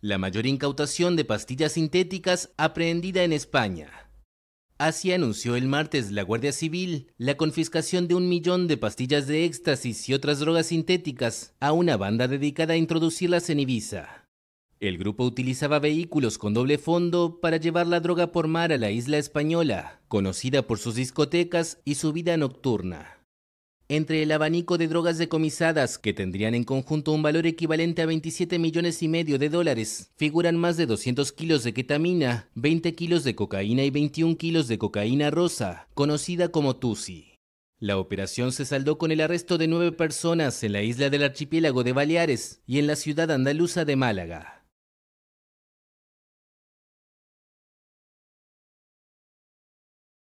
la mayor incautación de pastillas sintéticas aprehendida en España. Así anunció el martes la Guardia Civil la confiscación de un millón de pastillas de éxtasis y otras drogas sintéticas a una banda dedicada a introducirlas en Ibiza. El grupo utilizaba vehículos con doble fondo para llevar la droga por mar a la isla española, conocida por sus discotecas y su vida nocturna. Entre el abanico de drogas decomisadas, que tendrían en conjunto un valor equivalente a 27 millones y medio de dólares, figuran más de 200 kilos de ketamina, 20 kilos de cocaína y 21 kilos de cocaína rosa, conocida como Tusi. La operación se saldó con el arresto de nueve personas en la isla del archipiélago de Baleares y en la ciudad andaluza de Málaga.